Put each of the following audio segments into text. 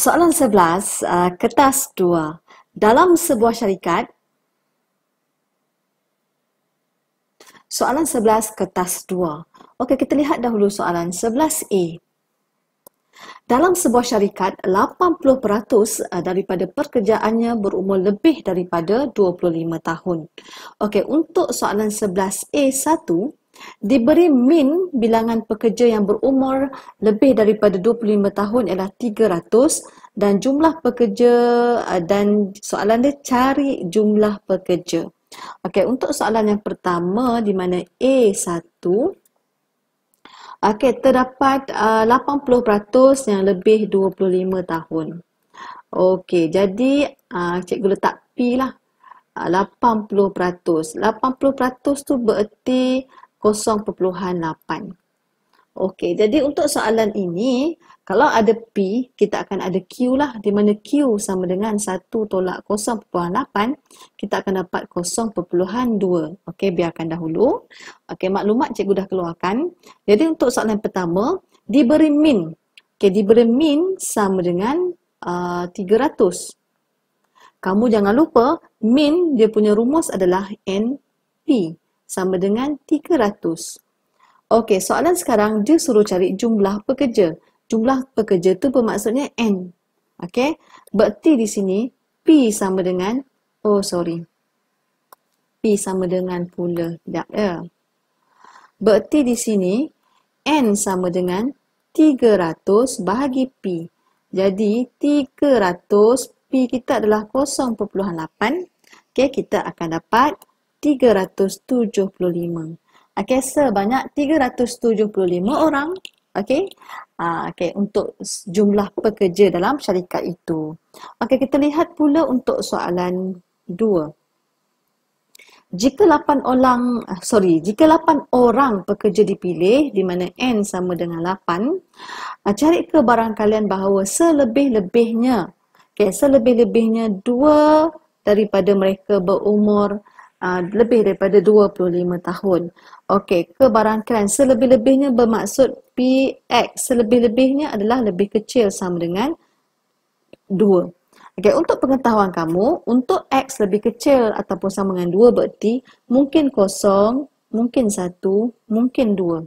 soalan 11, uh, kertas 2. Dalam sebuah syarikat Soalan 11 kertas 2. Okey, kita lihat dahulu soalan 11A. Dalam sebuah syarikat, 80% uh, daripada pekerjaannya berumur lebih daripada 25 tahun. Okey, untuk soalan 11A Diberi min bilangan pekerja yang berumur lebih daripada 25 tahun ialah 300 dan jumlah pekerja eh, dan soalan dia cari jumlah pekerja. Okey, untuk soalan yang pertama di mana A1 Okey, terdapat eh, uh, 80% yang lebih 25 tahun. Okey, jadi uh, cikgu letak P lah. Uh, 80%. 80% tu bererti 0.8. Okey, jadi untuk soalan ini, kalau ada P, kita akan ada Q lah. Di mana Q sama dengan 1 tolak 0.8, kita akan dapat 0.2. Okey, biarkan dahulu. Okey, maklumat cikgu dah keluarkan. Jadi untuk soalan pertama, diberi min. Okey, diberi min sama dengan uh, 300. Kamu jangan lupa, min dia punya rumus adalah NP sama dengan 300. Okey, soalan sekarang dia suruh cari jumlah pekerja. Jumlah pekerja tu bermaksudnya N. Okey, berarti di sini P sama dengan, oh sorry. P sama dengan pula. Sekejap, ya. Berarti di sini N sama dengan 300 bahagi P. Jadi 300 P kita adalah 0.8. Okey, kita akan dapat 0.8. 375. Okay, sebanyak 375 orang. Okay, uh, ah, okay untuk jumlah pekerja dalam syarikat itu. Okay, kita lihat pula untuk soalan 2. Jika 8 orang, ah, sorry, jika 8 orang pekerja dipilih di mana n sama dengan 8, ah, cari ke barang kalian bahawa selebih-lebihnya, okay, selebih-lebihnya 2 daripada mereka berumur Ah, lebih daripada 25 tahun. Okey, kebarangkalian selebih-lebihnya bermaksud PX selebih-lebihnya adalah lebih kecil sama dengan 2. Okey, untuk pengetahuan kamu, untuk X lebih kecil ataupun sama dengan 2 bererti mungkin kosong, mungkin 1, mungkin 2.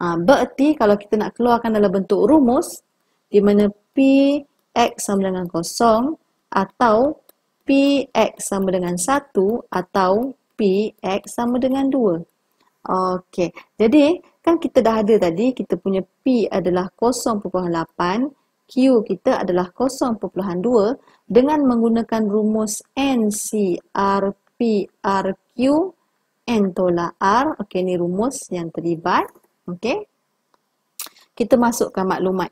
Uh, ah, berarti kalau kita nak keluarkan dalam bentuk rumus di mana P, X sama dengan kosong atau PX sama dengan 1 atau PX sama dengan 2. Okey, jadi kan kita dah ada tadi, kita punya P adalah 0.8, Q kita adalah 0.2 dengan menggunakan rumus NCRPRQ, N tolak R. Okey, ni rumus yang terlibat. Okey, kita masukkan maklumat.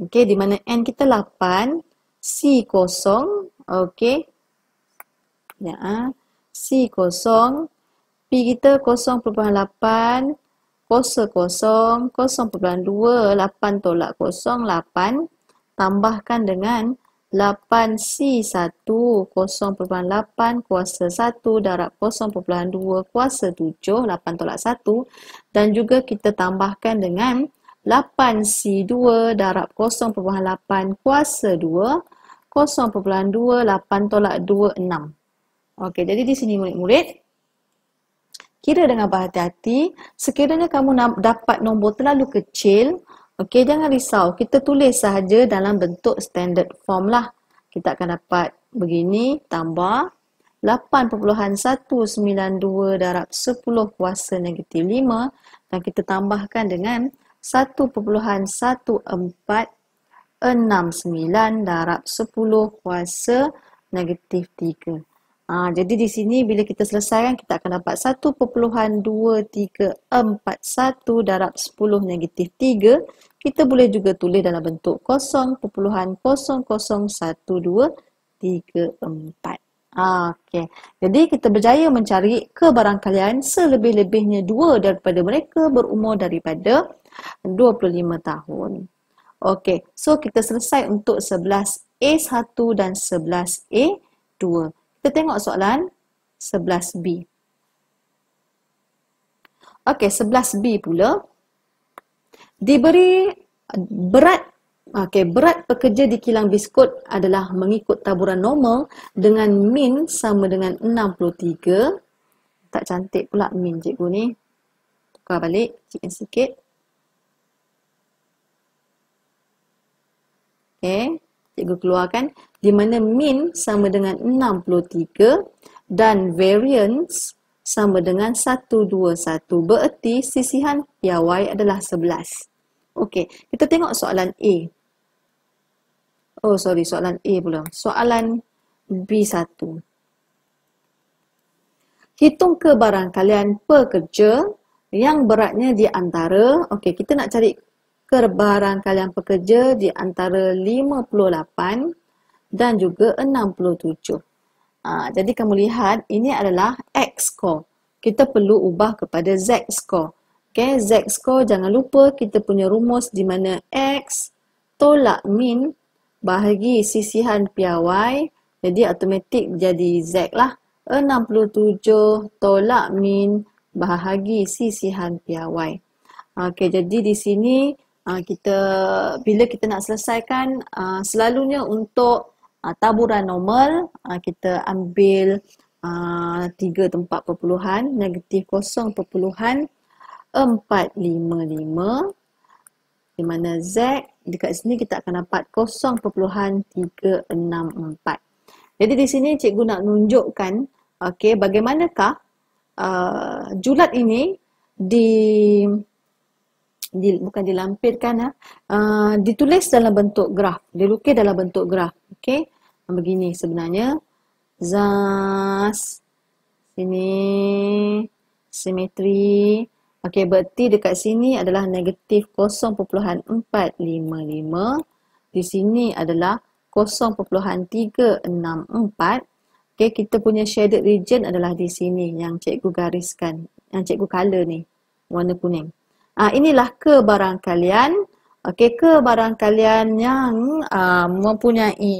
Okey, di mana N kita 8, C kosong, okey, Ya, C kosong, P kita kosong kosong lapan kosong 0.0, dua lapan tolak kosong lapan tambahkan dengan lapan c satu kosong 1 lapan kuasa satu darab kosong dua kuasa tujuh lapan tolak satu dan juga kita tambahkan dengan lapan c dua darab kosong lapan kuasa dua kosong 2 dua lapan tolak dua enam. Okey, jadi di sini murid-murid kira dengan berhati-hati sekiranya kamu dapat nombor terlalu kecil, okey jangan risau. Kita tulis sahaja dalam bentuk standard form lah. Kita akan dapat begini tambah 8.192 darab 10 kuasa negatif 5 dan kita tambahkan dengan 1.1469 darab 10 kuasa negatif 3. Ha, jadi di sini bila kita selesaikan kita akan dapat 1.2341 darab 10 negatif 3. Kita boleh juga tulis dalam bentuk 0.00124. Ha, okay. Jadi kita berjaya mencari kebarangkalian selebih-lebihnya dua daripada mereka berumur daripada 25 tahun. Okay. so kita selesai untuk 11A1 dan 11A2. Kita tengok soalan 11B. Okey, 11B pula. Diberi berat Okey, berat pekerja di kilang biskut adalah mengikut taburan normal dengan min sama dengan 63. Tak cantik pula min cikgu ni. Tukar balik cikin sikit. Okey cikgu keluarkan di mana mean sama dengan 63 dan variance sama dengan 121 bererti sisihan PY adalah 11. Okey, kita tengok soalan A. Oh sorry, soalan A pula. Soalan B1. Hitung kebarangkalian pekerja yang beratnya di antara, okey kita nak cari kebarang kalian pekerja di antara 58 dan juga 67. Ha, jadi kamu lihat ini adalah X score. Kita perlu ubah kepada Z score. Okay, Z score jangan lupa kita punya rumus di mana X tolak min bahagi sisihan piawai. Jadi automatik jadi Z lah. 67 tolak min bahagi sisihan piawai. Okay, jadi di sini Ah, kita bila kita nak selesaikan uh, selalunya untuk uh, taburan normal uh, kita ambil tiga uh, tempat perpuluhan negatif kosong perpuluhan empat lima lima di mana Z dekat sini kita akan dapat kosong perpuluhan tiga enam empat. Jadi di sini cikgu nak nunjukkan okay, bagaimanakah uh, julat ini di di, bukan dilampirkan ah uh, ditulis dalam bentuk graf dilukis dalam bentuk graf okey begini sebenarnya zas sini simetri okey berarti dekat sini adalah negatif 0.455 di sini adalah 0.364 okey kita punya shaded region adalah di sini yang cikgu gariskan yang cikgu color ni warna kuning Ah inilah kebarangkalian, kalian. Okey, kebarang yang uh, mempunyai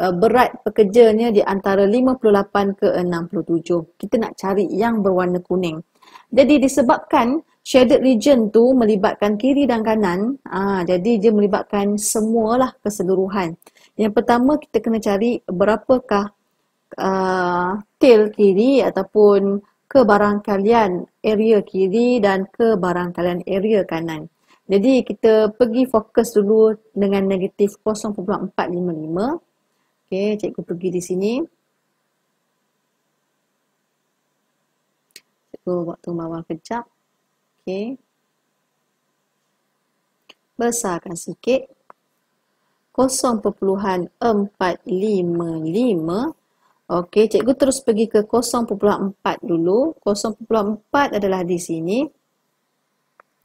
uh, berat pekerjanya di antara 58 ke 67. Kita nak cari yang berwarna kuning. Jadi disebabkan shaded region tu melibatkan kiri dan kanan, uh, jadi dia melibatkan semualah keseluruhan. Yang pertama kita kena cari berapakah uh, tail kiri ataupun ke barangkalian area kiri dan ke barangkalian area kanan. Jadi kita pergi fokus dulu dengan negatif 0.455. Okey, cikgu pergi di sini. Cikgu waktu bawah kejap. Okey. Besarkan sikit. 0.455 Okey, cikgu terus pergi ke 0.4 dulu. 0.4 adalah di sini.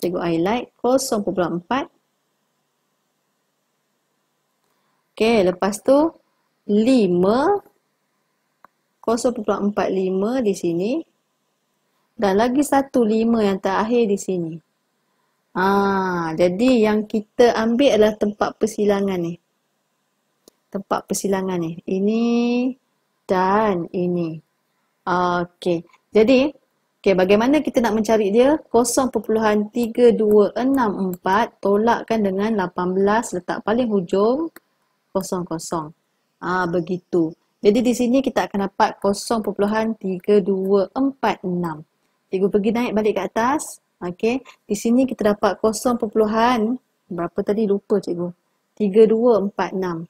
Cikgu highlight 0.4. Okey, lepas tu 5 0.45 di sini. Dan lagi satu 5 yang terakhir di sini. Ah, jadi yang kita ambil adalah tempat persilangan ni. Tempat persilangan ni. Ini dan ini. Okey. Jadi, okay, bagaimana kita nak mencari dia? 0.3264 tolakkan dengan 18 letak paling hujung kosong kosong. Ah begitu. Jadi di sini kita akan dapat 0.3246. Cikgu pergi naik balik ke atas. Okey. Di sini kita dapat 0. Berapa tadi lupa cikgu? 3246.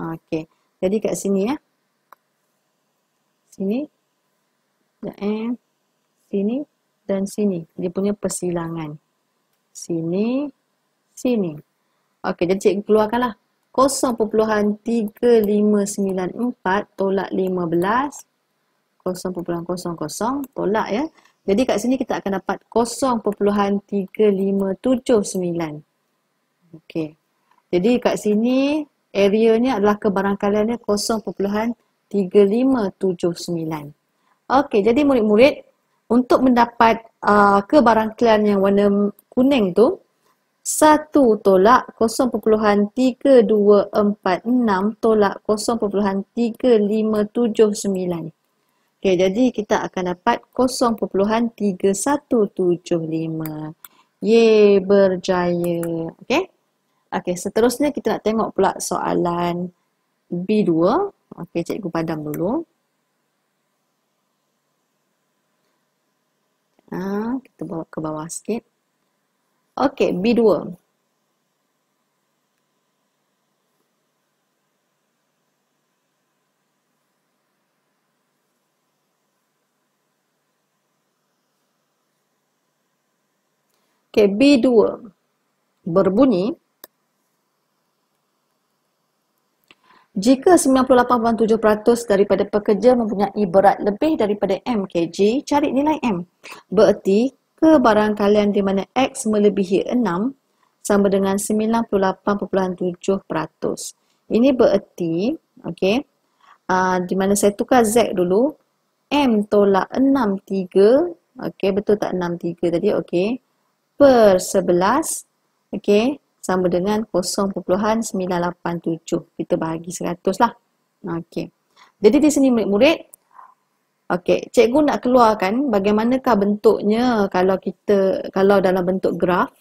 Okey. Jadi kat sini ya. Sini. Dan eh, sini dan sini. Dia punya persilangan. Sini. Sini. Okey. Jadi cikgu keluarkanlah. 0.3594 tolak 15. 0.00 tolak ya. Jadi kat sini kita akan dapat 0.3579. Okey. Jadi kat sini area eh, ni adalah kebarangkaliannya 0.3579. Okey, jadi murid-murid untuk mendapat uh, kebarangkalian yang warna kuning tu, satu tolak 0.3246 tolak 0.3579. Okey, jadi kita akan dapat 0.3175. Yeay, berjaya. Okey. Okey, seterusnya kita nak tengok pula soalan B2. Okey, cikgu padam dulu. Ha, kita bawa ke bawah sikit. Okey, B2. Okey, B2 berbunyi Jika 98.7% daripada pekerja mempunyai berat lebih daripada MKG, cari nilai M. Bererti kebarangkalian di mana X melebihi 6 sama dengan 98.7%. Ini bererti, okay, uh, ah, di mana saya tukar Z dulu, M tolak 63, okay, betul tak 63 tadi, okay, per 11, okay, sama dengan 0.987. Kita bahagi 100 lah. Okey. Jadi di sini murid-murid, okey, cikgu nak keluarkan bagaimanakah bentuknya kalau kita kalau dalam bentuk graf.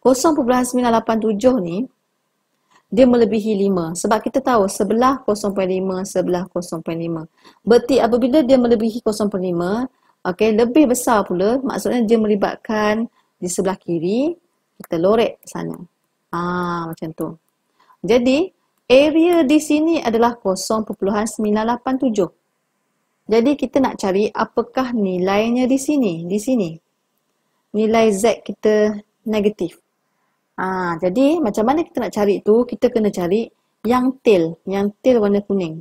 0.987 ni dia melebihi 5 sebab kita tahu sebelah 0.5 sebelah 0.5. Berarti apabila dia melebihi 0.5, okey, lebih besar pula maksudnya dia melibatkan di sebelah kiri kita lorek sana. Ah macam tu. Jadi area di sini adalah 0.987. Jadi kita nak cari apakah nilainya di sini, di sini. Nilai z kita negatif. Ah jadi macam mana kita nak cari tu? Kita kena cari yang tail, yang tail warna kuning.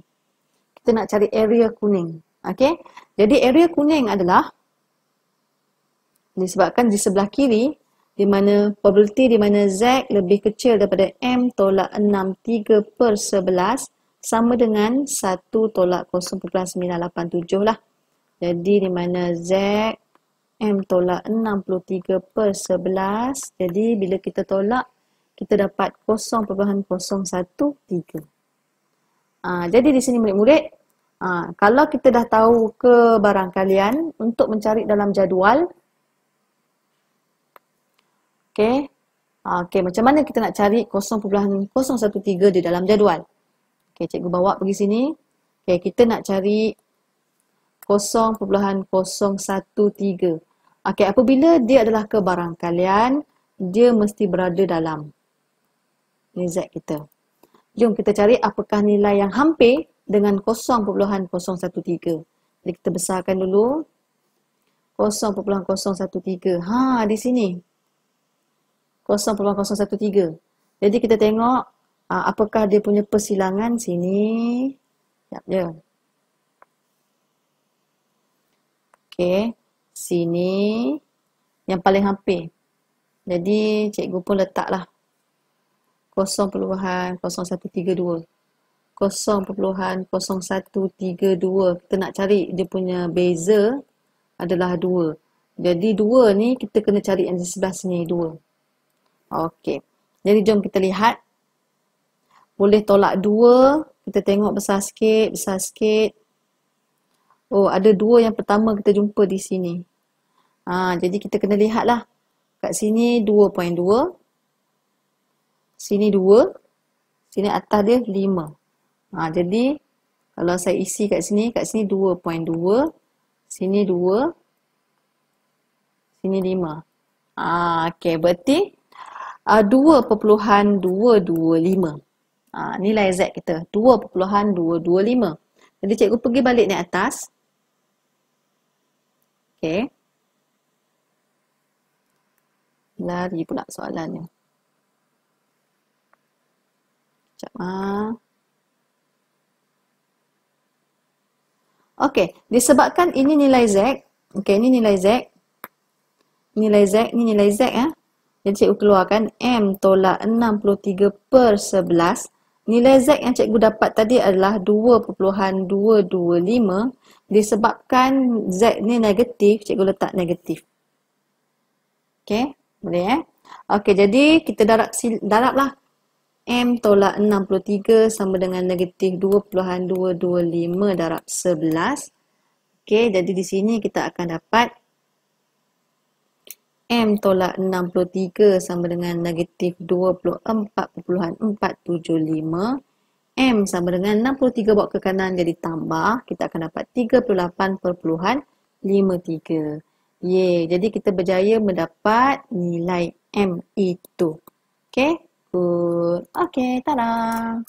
Kita nak cari area kuning. Okay. Jadi area kuning adalah disebabkan di sebelah kiri di mana probability di mana Z lebih kecil daripada M tolak 6 3 per 11 sama dengan 1 tolak 0.987 lah. Jadi di mana Z M tolak 63 per 11. Jadi bila kita tolak, kita dapat 0.013. Ha, ah, jadi di sini murid-murid, ah, kalau kita dah tahu ke barang kalian untuk mencari dalam jadual, Okay. Okay, macam mana kita nak cari 0.013 di dalam jadual? Okay, cikgu bawa pergi sini. Okay, kita nak cari 0.013. Okay, apabila dia adalah kalian, dia mesti berada dalam ni Z kita. Jom kita cari apakah nilai yang hampir dengan 0.013. Jadi kita besarkan dulu. 0.013. Ha, Di sini. 0.013. Jadi kita tengok uh, apakah dia punya persilangan sini. Sekejap je. Okay. Sini. Yang paling hampir. Jadi cikgu pun letaklah 0.0132. 0.0132. Kita nak cari dia punya beza adalah 2. Jadi 2 ni kita kena cari yang di sebelah sini Okey. Jadi jom kita lihat. Boleh tolak dua. Kita tengok besar sikit, besar sikit. Oh, ada dua yang pertama kita jumpa di sini. Ha, jadi kita kena lihatlah. Kat sini 2.2. Sini 2. Sini atas dia 5. Ha, jadi kalau saya isi kat sini, kat sini 2.2. Sini 2. Sini 5. Ha, okay, berarti uh, 2.225. Uh, nilai Z kita 2.225. Jadi cikgu pergi balik ni atas. Okay. Lari pula soalannya. Sekejap. Ah. Okey, disebabkan ini nilai Z. Okey, ini nilai Z. Nilai Z, ini nilai Z. Eh. Jadi cikgu keluarkan M tolak 63 per 11. Nilai Z yang cikgu dapat tadi adalah 2.225. Disebabkan Z ni negatif, cikgu letak negatif. Okay, boleh eh? Okay, jadi kita darab, darablah. M tolak 63 sama dengan negatif 2.225 darab 11. Okay, jadi di sini kita akan dapat 2.225. M tolak 63 sama dengan negatif 24.475. M sama dengan 63 buat ke kanan jadi tambah. Kita akan dapat 38.53. Yeay, jadi kita berjaya mendapat nilai M itu. Okay, good. Okay, tada.